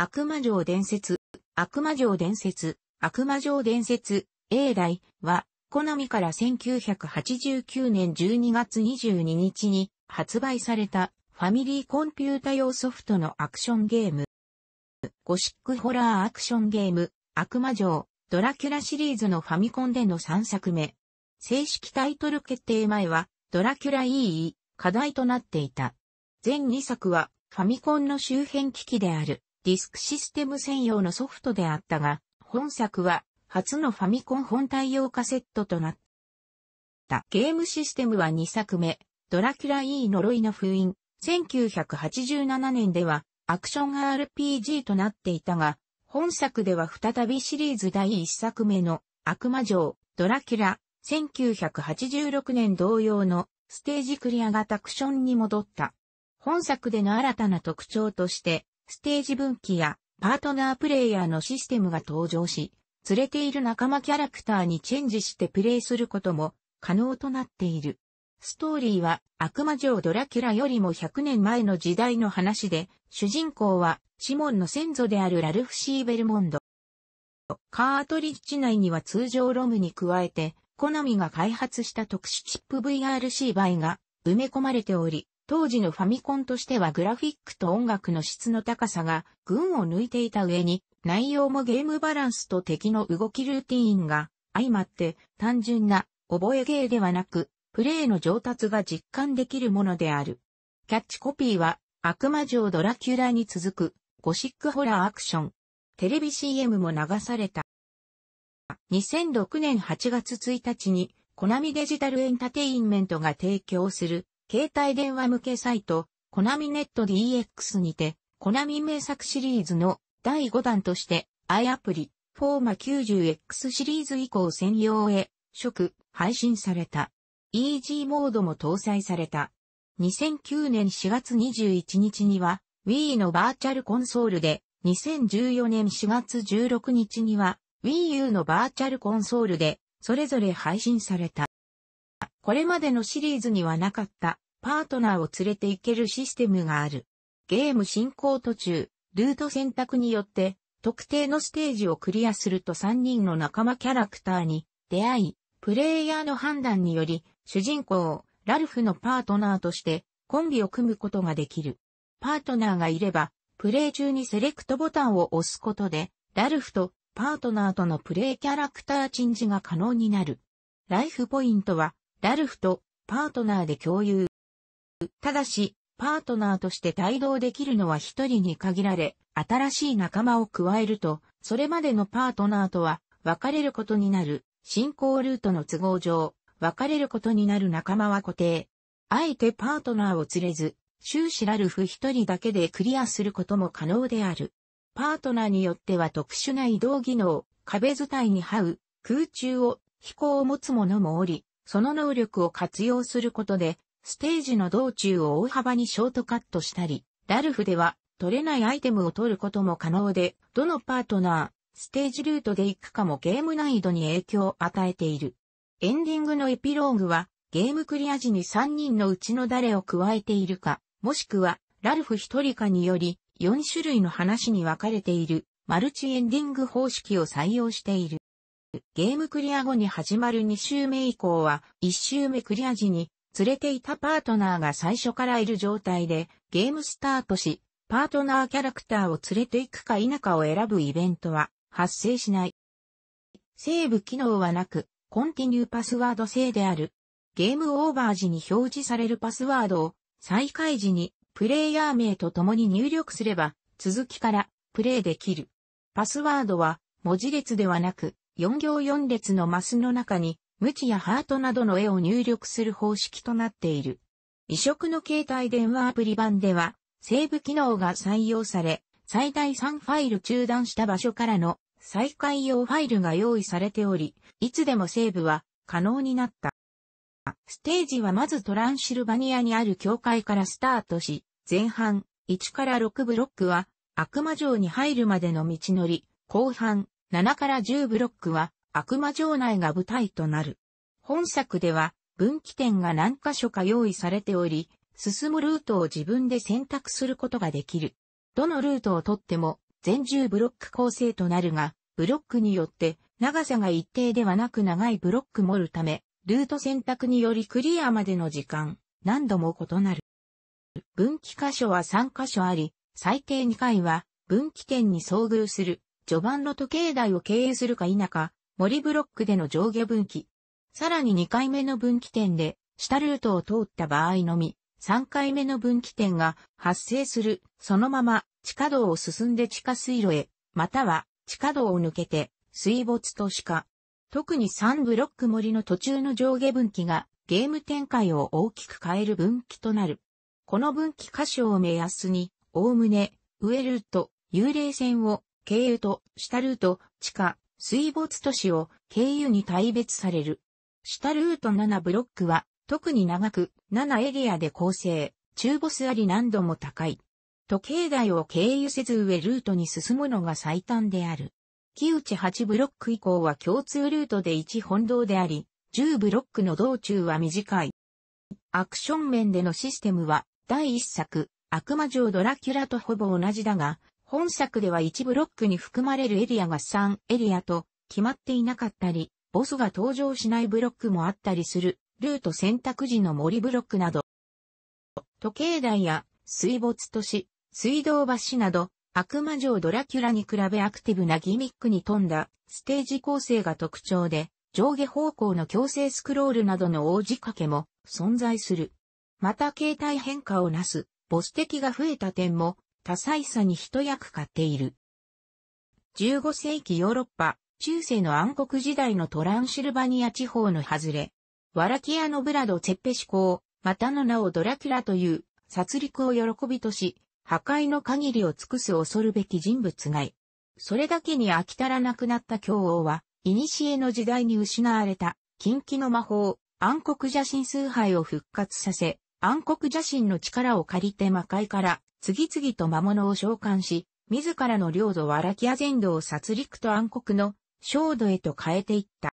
悪魔城伝説、悪魔城伝説、悪魔城伝説、英来は、コナミから1989年12月22日に発売されたファミリーコンピュータ用ソフトのアクションゲーム。ゴシックホラーアクションゲーム、悪魔城、ドラキュラシリーズのファミコンでの3作目。正式タイトル決定前は、ドラキュラ EE、課題となっていた。全2作は、ファミコンの周辺機器である、ディスクシステム専用のソフトであったが、本作は初のファミコン本体用カセットとなった。ゲームシステムは2作目、ドラキュラ E 呪いの封印、1987年ではアクション RPG となっていたが、本作では再びシリーズ第1作目の悪魔城、ドラキュラ、1986年同様のステージクリア型アクションに戻った。本作での新たな特徴として、ステージ分岐やパートナープレイヤーのシステムが登場し、連れている仲間キャラクターにチェンジしてプレイすることも可能となっている。ストーリーは悪魔城ドラキュラよりも100年前の時代の話で、主人公はシモンの先祖であるラルフ・シーベルモンド。カートリッジ内には通常ロムに加えて、コナミが開発した特殊チップ VRC バイが埋め込まれており、当時のファミコンとしてはグラフィックと音楽の質の高さが群を抜いていた上に、内容もゲームバランスと敵の動きルーティーンが相まって単純な覚え芸ではなく、プレイの上達が実感できるものである。キャッチコピーは、悪魔城ドラキュラに続く、ゴシックホラーアクション。テレビ CM も流された。2006年8月1日に、コナミデジタルエンタテインメントが提供する携帯電話向けサイト、コナミネット DX にて、コナミ名作シリーズの第5弾として、i アプリ、フォーマ 90X シリーズ以降専用へ、初配信された。EG モードも搭載された。2009年4月21日には、Wii のバーチャルコンソールで、2014年4月16日には、Wii U のバーチャルコンソールで、それぞれ配信された。これまでのシリーズにはなかったパートナーを連れて行けるシステムがある。ゲーム進行途中、ルート選択によって特定のステージをクリアすると3人の仲間キャラクターに出会い、プレイヤーの判断により主人公、ラルフのパートナーとしてコンビを組むことができる。パートナーがいれば、プレイ中にセレクトボタンを押すことで、ラルフとパートナーとのプレイキャラクターチェンジが可能になる。ライフポイントはラルフとパートナーで共有。ただし、パートナーとして帯同できるのは一人に限られ、新しい仲間を加えると、それまでのパートナーとは別れることになる、進行ルートの都合上、別れることになる仲間は固定。あえてパートナーを連れず、終始ラルフ一人だけでクリアすることも可能である。パートナーによっては特殊な移動技能、壁伝いに這う、空中を飛行を持つ者もおり、その能力を活用することで、ステージの道中を大幅にショートカットしたり、ラルフでは取れないアイテムを取ることも可能で、どのパートナー、ステージルートで行くかもゲーム難易度に影響を与えている。エンディングのエピローグは、ゲームクリア時に3人のうちの誰を加えているか、もしくは、ラルフ1人かにより、4種類の話に分かれている、マルチエンディング方式を採用している。ゲームクリア後に始まる2周目以降は、1周目クリア時に、連れていたパートナーが最初からいる状態で、ゲームスタートし、パートナーキャラクターを連れて行くか否かを選ぶイベントは、発生しない。セーブ機能はなく、コンティニューパスワード制である。ゲームオーバー時に表示されるパスワードを、再開時に、プレイヤー名と共に入力すれば、続きから、プレイできる。パスワードは、文字列ではなく、4行4列のマスの中に、無知やハートなどの絵を入力する方式となっている。移植の携帯電話アプリ版では、セーブ機能が採用され、最大3ファイル中断した場所からの再開用ファイルが用意されており、いつでもセーブは可能になった。ステージはまずトランシルバニアにある教会からスタートし、前半1から6ブロックは悪魔城に入るまでの道のり、後半7から10ブロックは悪魔城内が舞台となる。本作では分岐点が何箇所か用意されており、進むルートを自分で選択することができる。どのルートをとっても全10ブロック構成となるが、ブロックによって長さが一定ではなく長いブロックもるため、ルート選択によりクリアまでの時間、何度も異なる。分岐箇所は3箇所あり、最低2回は分岐点に遭遇する序盤の時計台を経営するか否か、森ブロックでの上下分岐。さらに2回目の分岐点で、下ルートを通った場合のみ、3回目の分岐点が発生する、そのまま地下道を進んで地下水路へ、または地下道を抜けて水没としか。特に3ブロック森の途中の上下分岐がゲーム展開を大きく変える分岐となる。この分岐箇所を目安に、おおむね、上ルート、幽霊線を経由と下ルート、地下、水没都市を経由に大別される。下ルート7ブロックは特に長く7エリアで構成、中ボスあり難度も高い。時計台を経由せず上ルートに進むのが最短である。木内8ブロック以降は共通ルートで1本道であり、10ブロックの道中は短い。アクション面でのシステムは、第1作、悪魔城ドラキュラとほぼ同じだが、本作では1ブロックに含まれるエリアが3エリアと決まっていなかったり、ボスが登場しないブロックもあったりする、ルート選択時の森ブロックなど、時計台や水没都市、水道橋など、悪魔城ドラキュラに比べアクティブなギミックに富んだステージ構成が特徴で、上下方向の強制スクロールなどの応じかけも存在する。また形態変化をなすボス敵が増えた点も多彩さに一役買っている。15世紀ヨーロッパ、中世の暗黒時代のトランシルバニア地方の外れ、ワラキアのブラド・チェッペシコを、またの名をドラキュラという、殺戮を喜びとし、破壊の限りを尽くす恐るべき人物がい。それだけに飽き足らなくなった教王は、古の時代に失われた、近畿の魔法、暗黒邪神崇拝を復活させ、暗黒邪神の力を借りて魔界から次々と魔物を召喚し、自らの領土ワラキア全土を殺戮と暗黒の焦土へと変えていった。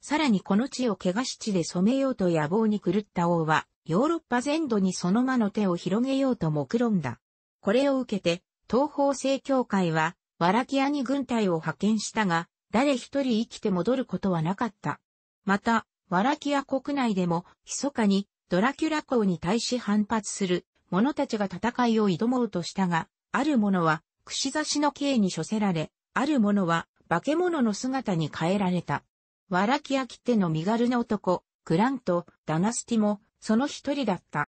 さらにこの地を汚し地で染めようと野望に狂った王は、ヨーロッパ全土にその魔の手を広げようと目論んだ。これを受けて、東方正教会は、ワラキアに軍隊を派遣したが、誰一人生きて戻ることはなかった。また、ワラキア国内でも、密かに、ドラキュラ公に対し反発する者たちが戦いを挑もうとしたが、ある者は、串刺しの刑に処せられ、ある者は、化け物の姿に変えられた。わらき飽きての身軽な男、クラント、ダナスティも、その一人だった。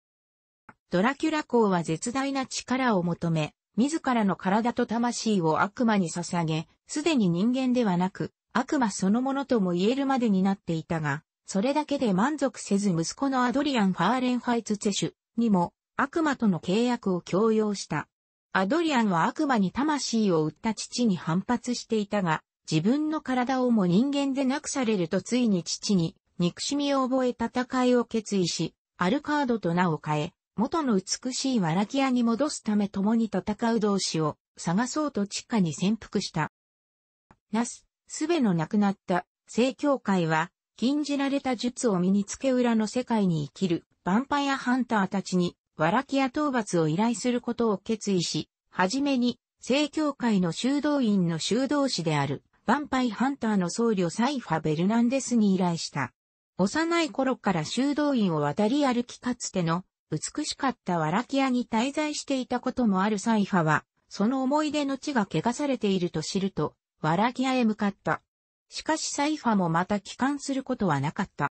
ドラキュラ公は絶大な力を求め、自らの体と魂を悪魔に捧げ、すでに人間ではなく、悪魔そのものとも言えるまでになっていたが、それだけで満足せず息子のアドリアン・ファーレンハイツ・ツェシュにも悪魔との契約を強要した。アドリアンは悪魔に魂を売った父に反発していたが、自分の体をも人間でなくされるとついに父に憎しみを覚え戦いを決意し、アルカードと名を変え、元の美しいワラキアに戻すため共に戦う同志を探そうと地下に潜伏した。ナス、すべの亡くなった聖教会は禁じられた術を身につけ裏の世界に生きるヴァンパイアハンターたちにワラキア討伐を依頼することを決意し、はじめに、正教会の修道院の修道士である、ヴァンパイハンターの僧侶サイファ・ベルナンデスに依頼した。幼い頃から修道院を渡り歩きかつての、美しかったワラキアに滞在していたこともあるサイファは、その思い出の地が汚されていると知ると、ワラキアへ向かった。しかしサイファもまた帰還することはなかった。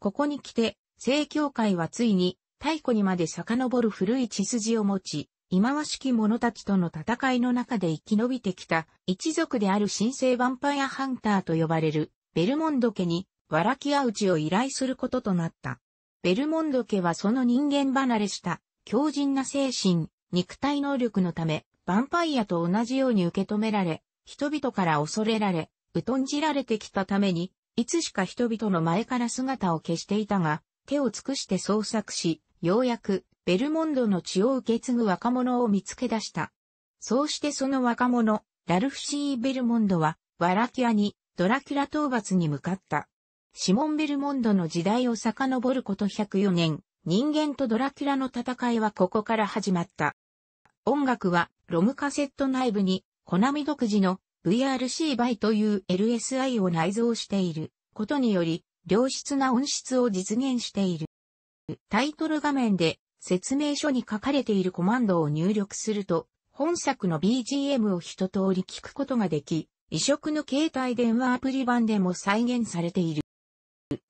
ここに来て、正教会はついに、太古にまで遡る古い血筋を持ち、忌まわしき者たちとの戦いの中で生き延びてきた一族である神聖ヴァンパイアハンターと呼ばれるベルモンド家にわラキアウチを依頼することとなった。ベルモンド家はその人間離れした強靭な精神、肉体能力のため、ヴァンパイアと同じように受け止められ、人々から恐れられ、疎んじられてきたために、いつしか人々の前から姿を消していたが、手を尽くして創作し、ようやくベルモンドの血を受け継ぐ若者を見つけ出した。そうしてその若者、ラルフ・シー・ベルモンドは、ワラキュアにドラキュラ討伐に向かった。シモン・ベルモンドの時代を遡ること104年、人間とドラキュラの戦いはここから始まった。音楽はロムカセット内部に、コナミ独自の VRC バイという LSI を内蔵していることにより、良質な音質を実現している。タイトル画面で説明書に書かれているコマンドを入力すると、本作の BGM を一通り聞くことができ、異色の携帯電話アプリ版でも再現されている。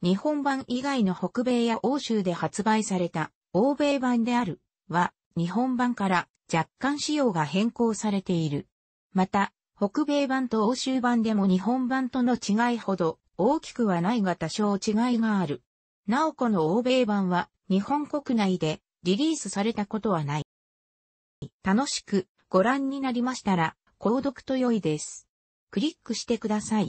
日本版以外の北米や欧州で発売された欧米版であるは日本版から若干仕様が変更されている。また、北米版と欧州版でも日本版との違いほど大きくはないが多少違いがある。なおこの欧米版は日本国内でリリースされたことはない。楽しくご覧になりましたら、購読と良いです。クリックしてください。